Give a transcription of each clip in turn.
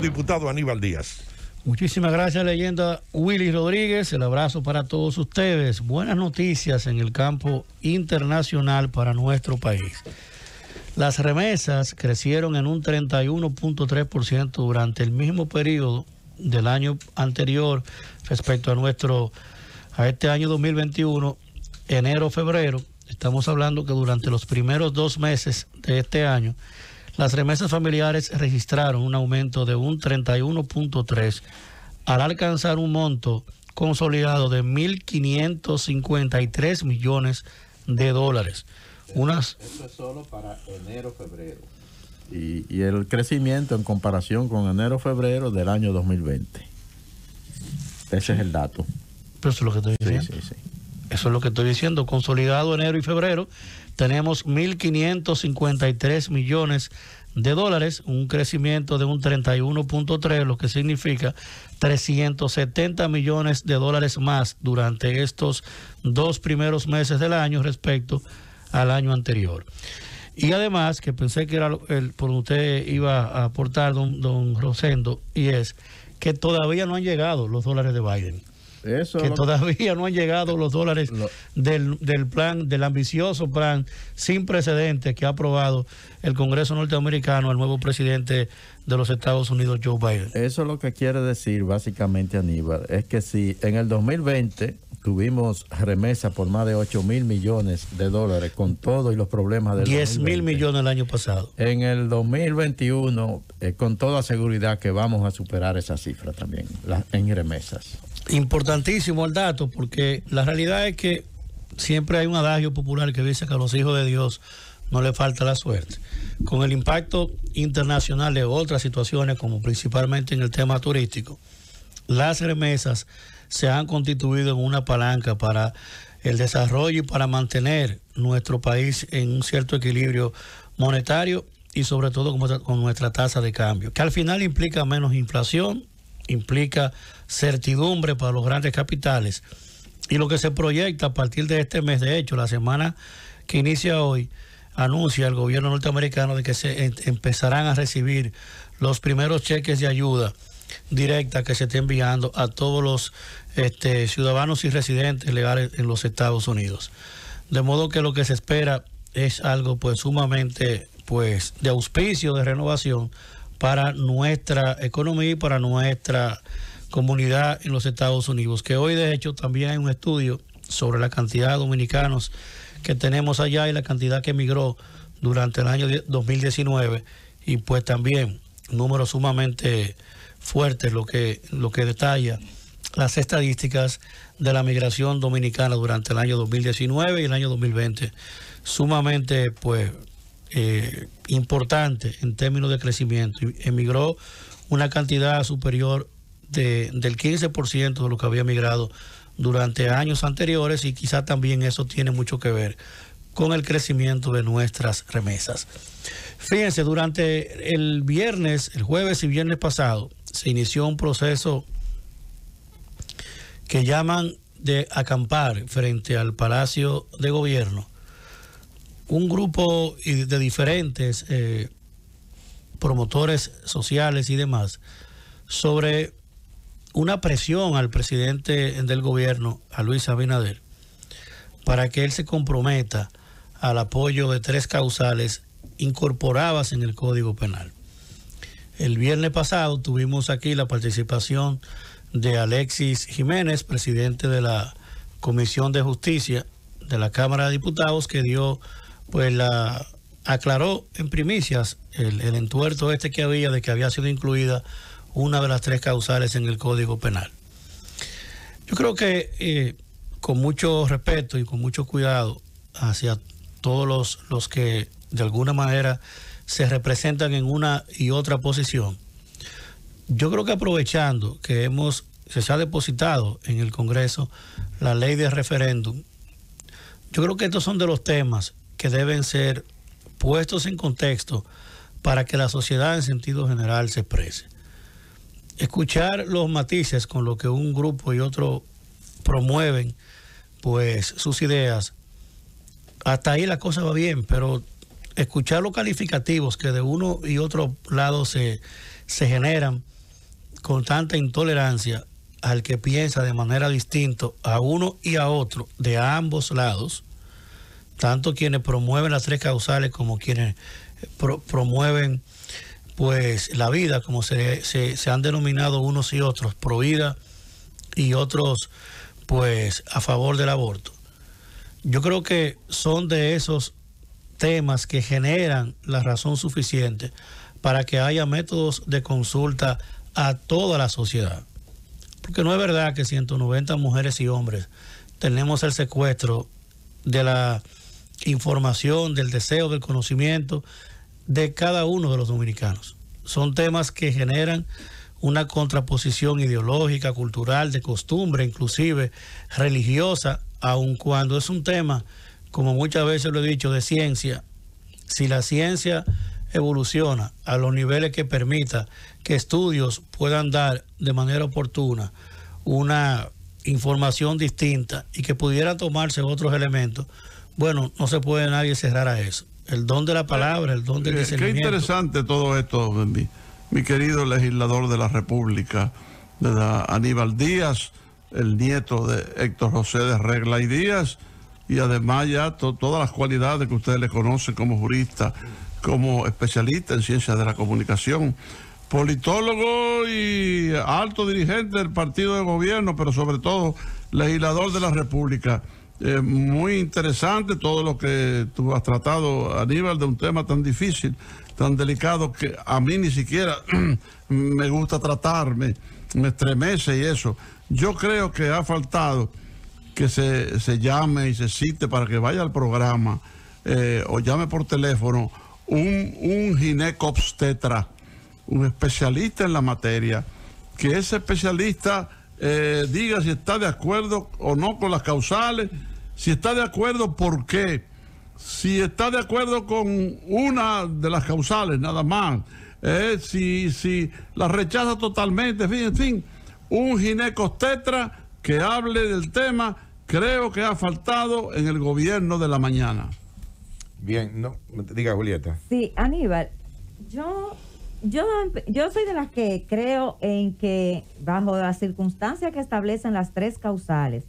diputado Aníbal Díaz. Muchísimas gracias, leyenda Willy Rodríguez. El abrazo para todos ustedes. Buenas noticias en el campo internacional para nuestro país. Las remesas crecieron en un 31.3% durante el mismo periodo del año anterior respecto a nuestro a este año 2021, enero-febrero. Estamos hablando que durante los primeros dos meses de este año las remesas familiares registraron un aumento de un 31.3 al alcanzar un monto consolidado de 1.553 millones de dólares. Unas... Eso es solo para enero-febrero. Y, el crecimiento en comparación con enero-febrero del año 2020. Ese es el dato. Pero eso es lo que estoy diciendo. Eso es lo que estoy diciendo. Consolidado enero y febrero tenemos 1.553 millones de dólares, un crecimiento de un 31.3, lo que significa 370 millones de dólares más durante estos dos primeros meses del año respecto al año anterior. Y además, que pensé que era el, por usted iba a aportar, don, don Rosendo, y es que todavía no han llegado los dólares de Biden que todavía no han llegado los dólares del, del, plan, del ambicioso plan sin precedentes que ha aprobado el Congreso norteamericano el nuevo presidente de los Estados Unidos, Joe Biden. Eso es lo que quiere decir básicamente Aníbal, es que si en el 2020 tuvimos remesas por más de 8 mil millones de dólares con todo y los problemas del 10 mil millones el año pasado. En el 2021, eh, con toda seguridad que vamos a superar esa cifra también en remesas. Importantísimo el dato, porque la realidad es que siempre hay un adagio popular que dice que a los hijos de Dios no le falta la suerte. Con el impacto internacional de otras situaciones, como principalmente en el tema turístico, las remesas se han constituido en una palanca para el desarrollo y para mantener nuestro país en un cierto equilibrio monetario y sobre todo con nuestra tasa de cambio, que al final implica menos inflación, implica certidumbre para los grandes capitales. Y lo que se proyecta a partir de este mes, de hecho, la semana que inicia hoy, anuncia el gobierno norteamericano de que se em, empezarán a recibir los primeros cheques de ayuda directa que se está enviando a todos los este, ciudadanos y residentes legales en los Estados Unidos. De modo que lo que se espera es algo pues sumamente pues de auspicio de renovación para nuestra economía y para nuestra comunidad en los Estados Unidos, que hoy de hecho también hay un estudio sobre la cantidad de dominicanos que tenemos allá y la cantidad que emigró durante el año 2019 y pues también números sumamente fuertes lo que lo que detalla las estadísticas de la migración dominicana durante el año 2019 y el año 2020 sumamente pues eh, importante en términos de crecimiento. Emigró una cantidad superior del 15% de lo que había emigrado durante años anteriores y quizá también eso tiene mucho que ver con el crecimiento de nuestras remesas. Fíjense, durante el viernes, el jueves y viernes pasado, se inició un proceso que llaman de acampar frente al Palacio de Gobierno un grupo de diferentes eh, promotores sociales y demás sobre una presión al presidente del gobierno, a Luis Abinader, para que él se comprometa al apoyo de tres causales incorporadas en el Código Penal. El viernes pasado tuvimos aquí la participación de Alexis Jiménez, presidente de la Comisión de Justicia de la Cámara de Diputados, que dio pues la aclaró en primicias el, entuerto este que había de que había sido incluida una de las tres causales en el Código Penal. Yo creo que eh, con mucho respeto y con mucho cuidado hacia todos los, que de alguna manera se representan en una y otra posición, yo creo que aprovechando que hemos, se ha depositado en el Congreso la ley de referéndum, yo creo que estos son de los temas que deben ser puestos en contexto para que la sociedad en sentido general se exprese. Escuchar los matices con lo que un grupo y otro promueven, pues sus ideas, hasta ahí la cosa va bien, pero escuchar los calificativos que de uno y otro lado se, se generan con tanta intolerancia al que piensa de manera distinta a uno y a otro, de ambos lados, tanto quienes promueven las tres causales como quienes eh, promueven pues la vida, como se, han denominado unos y otros, pro vida y otros pues a favor del aborto. Yo creo que son de esos temas que generan la razón suficiente para que haya métodos de consulta a toda la sociedad. Porque no es verdad que 190 mujeres y hombres tenemos el secuestro de la información, del deseo, del conocimiento de cada uno de los dominicanos. Son temas que generan una contraposición ideológica, cultural, de costumbre, inclusive religiosa, aun cuando es un tema, como muchas veces lo he dicho, de ciencia. Si la ciencia evoluciona a los niveles que permita que estudios puedan dar de manera oportuna una información distinta y que pudieran tomarse otros elementos, bueno, no se puede nadie cerrar a eso. El don de la palabra, el don del discernimiento. Qué interesante todo esto, mi, mi querido legislador de la República, de Aníbal Díaz, el nieto de Héctor José de Regla y Díaz, y además ya todas las cualidades que ustedes le conocen como jurista, como especialista en ciencias de la comunicación politólogo y alto dirigente del partido de gobierno, pero sobre todo legislador de la República. Eh, muy interesante todo lo que tú has tratado, Aníbal, de un tema tan difícil, tan delicado que a mí ni siquiera me gusta tratarme, me estremece y eso. Yo creo que ha faltado que se, llame y se cite para que vaya al programa eh, o llame por teléfono un, un obstetra, un especialista en la materia, que ese especialista eh, diga si está de acuerdo o no con las causales si está de acuerdo, ¿por qué? Si está de acuerdo con una de las causales, nada más. Eh, si, la rechaza totalmente, en fin, en fin. Un ginecostetra que hable del tema creo que ha faltado en el gobierno de la mañana. Bien, no, diga Julieta. Sí, Aníbal, yo, yo, yo soy de las que creo en que bajo las circunstancias que establecen las tres causales,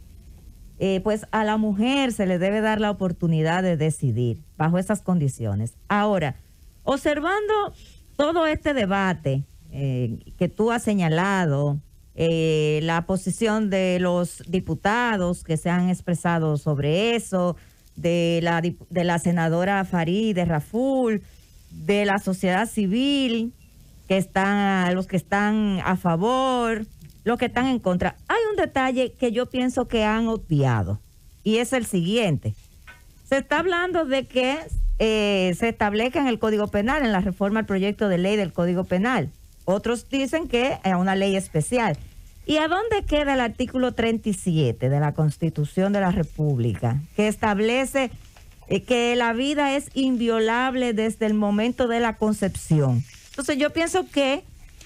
eh, pues a la mujer se le debe dar la oportunidad de decidir bajo esas condiciones. Ahora, observando todo este debate eh, que tú has señalado, eh, la posición de los diputados que se han expresado sobre eso, de la, de la senadora de Raful, de la sociedad civil, que están, los que están a favor, los que están en contra. Hay un detalle que yo pienso que han obviado y es el siguiente. Se está hablando de que eh, se establezca en el Código Penal, en la reforma al proyecto de ley del Código Penal. Otros dicen que es una ley especial. ¿Y a dónde queda el artículo 37 de la Constitución de la República, que establece eh, que la vida es inviolable desde el momento de la concepción? Entonces yo pienso que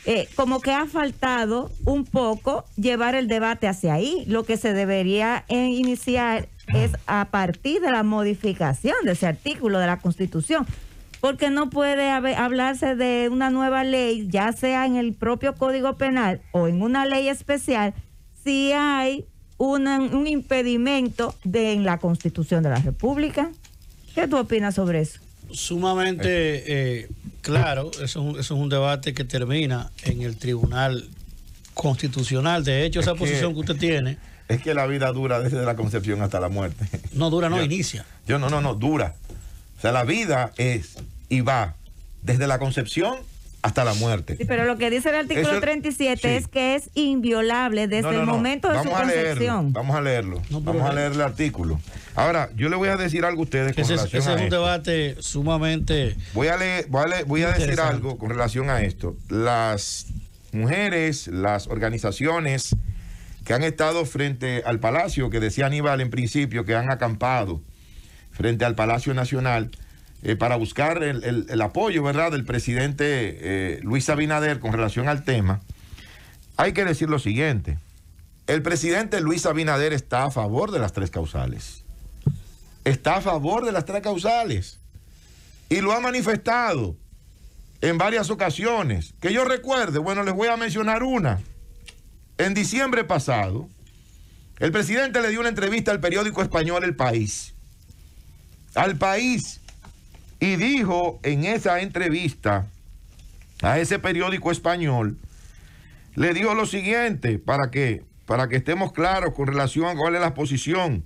eh, como que ha faltado un poco llevar el debate hacia ahí. Lo que se debería eh, iniciar es a partir de la modificación de ese artículo de la Constitución, porque no puede hablarse de una nueva ley, ya sea en el propio Código Penal o en una ley especial, si hay un impedimento de, en la Constitución de la República. ¿Qué tú opinas sobre eso? sumamente eh, claro, eso, es un debate que termina en el Tribunal Constitucional. De hecho, esa posición que usted tiene... Es que la vida dura desde la concepción hasta la muerte. No dura, no inicia. Yo no, no, no, dura. O sea, la vida es y va desde la concepción hasta la muerte. Sí, pero lo que dice el artículo 37 es que es inviolable desde el momento de su concepción. vamos a leerlo. vamos a leer el artículo. Ahora, yo le voy a decir algo a ustedes con ese, relación ese es un debate sumamente. Voy a leer, voy a, voy a decir algo con relación a esto. Las mujeres, las organizaciones que han estado frente al Palacio, que decía Aníbal en principio, que han acampado frente al Palacio Nacional eh, para buscar el, apoyo, ¿verdad?, del presidente eh, Luis Abinader con relación al tema, hay que decir lo siguiente. El presidente Luis Abinader está a favor de las tres causales. Está a favor de las tres causales. Y lo ha manifestado en varias ocasiones. Que yo recuerde, bueno, les voy a mencionar una. En diciembre pasado, el presidente le dio una entrevista al periódico español El País. Al País. Y dijo en esa entrevista a ese periódico español, le dijo lo siguiente, para que, para que estemos claros con relación a cuál es la posición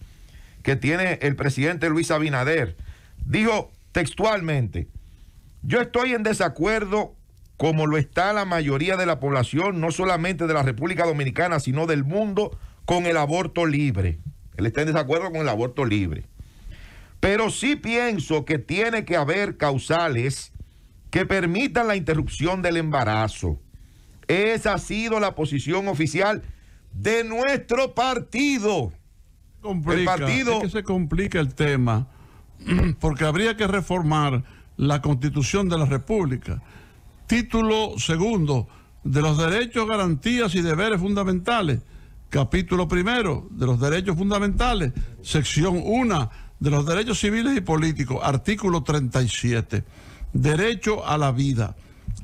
que tiene el presidente Luis Abinader. Dijo textualmente, yo estoy en desacuerdo como lo está la mayoría de la población, no solamente de la República Dominicana, sino del mundo, con el aborto libre. Él está en desacuerdo con el aborto libre. Pero sí pienso que tiene que haber causales que permitan la interrupción del embarazo. Esa ha sido la posición oficial de nuestro partido. el partido... se complica el tema porque habría que reformar la Constitución de la República. Título segundo de los derechos, garantías y deberes fundamentales. Capítulo primero de los derechos fundamentales. Sección 1 de los Derechos Civiles y Políticos, artículo 37, derecho a la vida.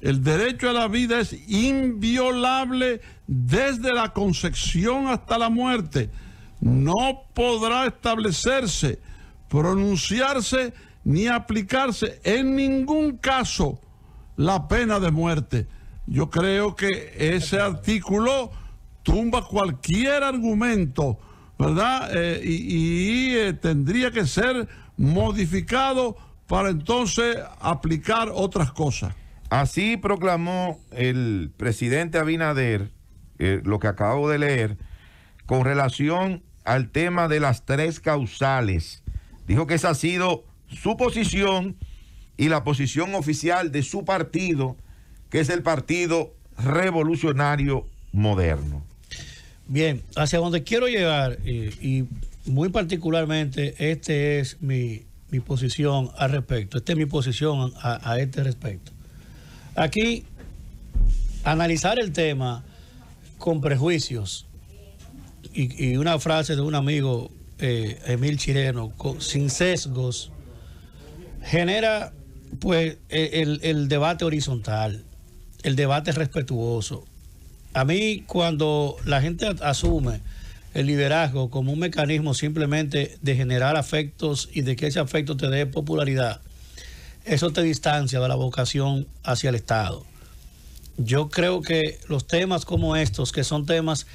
El derecho a la vida es inviolable desde la concepción hasta la muerte. No podrá establecerse, pronunciarse ni aplicarse en ningún caso la pena de muerte. Yo creo que ese artículo tumba cualquier argumento ¿verdad? Eh, y, eh, tendría que ser modificado para entonces aplicar otras cosas. Así proclamó el presidente Abinader, eh, lo que acabo de leer, con relación al tema de las tres causales. Dijo que esa ha sido su posición y la posición oficial de su partido, que es el Partido Revolucionario Moderno. Bien, hacia donde quiero llegar, eh, y muy particularmente, esta es mi, posición al respecto. Esta es mi posición a, este respecto. Aquí, analizar el tema con prejuicios, y, una frase de un amigo, eh, Emil Chireno, sin sesgos, genera pues e, el debate horizontal, el debate respetuoso, a mí cuando la gente asume el liderazgo como un mecanismo simplemente de generar afectos y de que ese afecto te dé popularidad, eso te distancia de la vocación hacia el Estado. Yo creo que los temas como estos, que son temas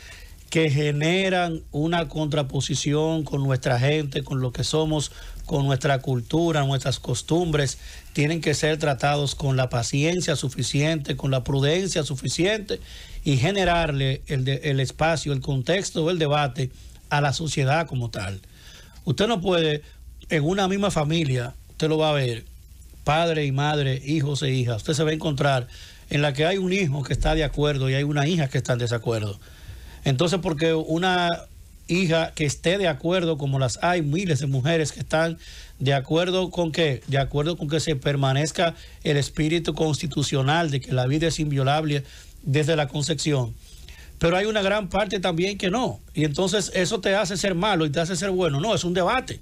que generan una contraposición con nuestra gente, con lo que somos con nuestra cultura, nuestras costumbres, tienen que ser tratados con la paciencia suficiente, con la prudencia suficiente y generarle el, espacio, el contexto el debate a la sociedad como tal. Usted no puede, en una misma familia, usted lo va a ver, padre y madre, hijos e hijas, usted se va a encontrar en la que hay un hijo que está de acuerdo y hay una hija que está en desacuerdo. Entonces, porque una hija que esté de acuerdo, como las hay miles de mujeres que están de acuerdo con que, de acuerdo con que se permanezca el espíritu constitucional de que la vida es inviolable desde la concepción. Pero hay una gran parte también que no. Y entonces eso te hace ser malo y te hace ser bueno. No, es un debate.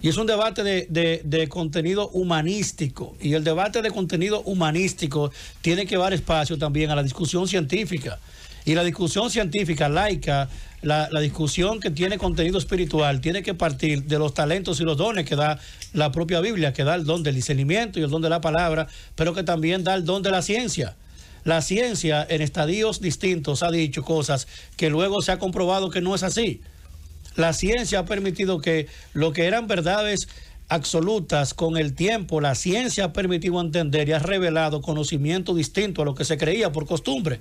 Y es un debate de, de, contenido humanístico. Y el debate de contenido humanístico tiene que dar espacio también a la discusión científica. Y la discusión científica laica la, discusión que tiene contenido espiritual tiene que partir de los talentos y los dones que da la propia Biblia, que da el don del discernimiento y el don de la palabra, pero que también da el don de la ciencia. La ciencia en estadios distintos ha dicho cosas que luego se ha comprobado que no es así. La ciencia ha permitido que lo que eran verdades absolutas con el tiempo, la ciencia ha permitido entender y ha revelado conocimiento distinto a lo que se creía por costumbre.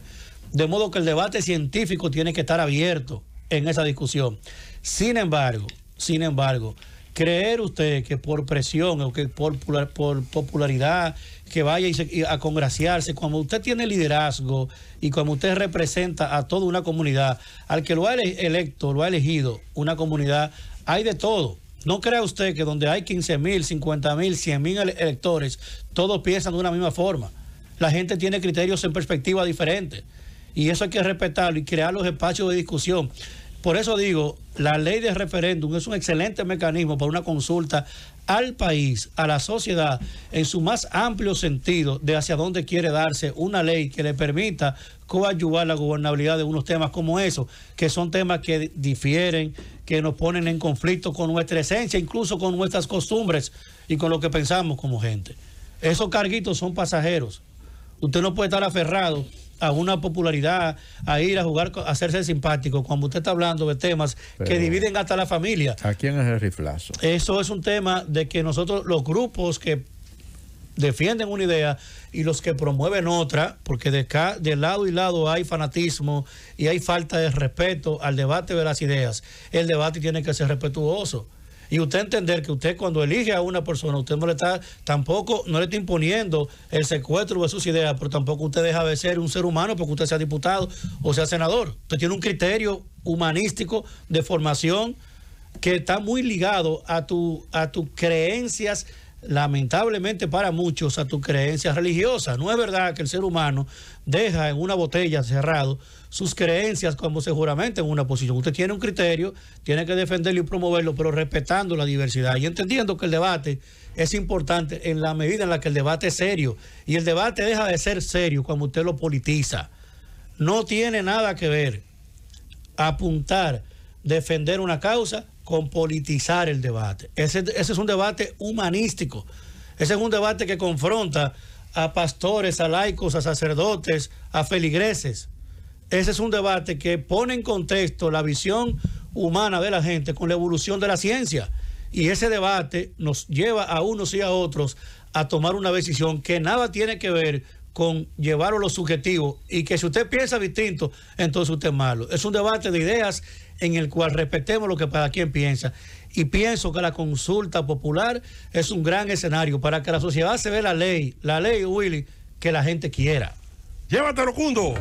De modo que el debate científico tiene que estar abierto en esa discusión. Sin embargo, sin embargo, creer usted que por presión o que por, popularidad que vaya a congraciarse, cuando usted tiene liderazgo y cuando usted representa a toda una comunidad, al que lo ha electo, lo ha elegido una comunidad, hay de todo. No crea usted que donde hay 15 mil, 50 mil, 100 mil electores, todos piensan de una misma forma. La gente tiene criterios en perspectiva diferentes. Y eso hay que respetarlo y crear los espacios de discusión. Por eso digo, la ley de referéndum es un excelente mecanismo para una consulta al país, a la sociedad, en su más amplio sentido de hacia dónde quiere darse una ley que le permita coadyuvar la gobernabilidad de unos temas como esos, que son temas que difieren, que nos ponen en conflicto con nuestra esencia, incluso con nuestras costumbres y con lo que pensamos como gente. Esos carguitos son pasajeros. Usted no puede estar aferrado a una popularidad, a ir a jugar, a hacerse simpático, cuando usted está hablando de temas que dividen hasta la familia. ¿A quién es el riflazo? Eso es un tema de que nosotros, los grupos que defienden una idea y los que promueven otra, porque de, acá, de lado y lado hay fanatismo y hay falta de respeto al debate de las ideas. El debate tiene que ser respetuoso y usted entender que usted cuando elige a una persona, usted no le está, tampoco, no le está imponiendo el secuestro de sus ideas, pero tampoco usted deja de ser un ser humano porque usted sea diputado o sea senador. Usted tiene un criterio humanístico de formación que está muy ligado a, a tus creencias lamentablemente para muchos, a tu creencia religiosa. No es verdad que el ser humano deja en una botella cerrado sus creencias cuando se en una posición. Usted tiene un criterio, tiene que defenderlo y promoverlo, pero respetando la diversidad y entendiendo que el debate es importante en la medida en la que el debate es serio. Y el debate deja de ser serio cuando usted lo politiza. No tiene nada que ver apuntar, defender una causa con politizar el debate. Ese, es un debate humanístico. Ese es un debate que confronta a pastores, a laicos, a sacerdotes, a feligreses. Ese es un debate que pone en contexto la visión humana de la gente con la evolución de la ciencia. Y ese debate nos lleva a unos y a otros a tomar una decisión que nada tiene que ver con llevarlo a lo subjetivo y que si usted piensa distinto, entonces usted es malo. Es un debate de ideas en el cual respetemos lo que cada quien piensa. Y pienso que la consulta popular es un gran escenario para que la sociedad se vea la ley, la ley, Willy, que la gente quiera. Llévatelo, rocundo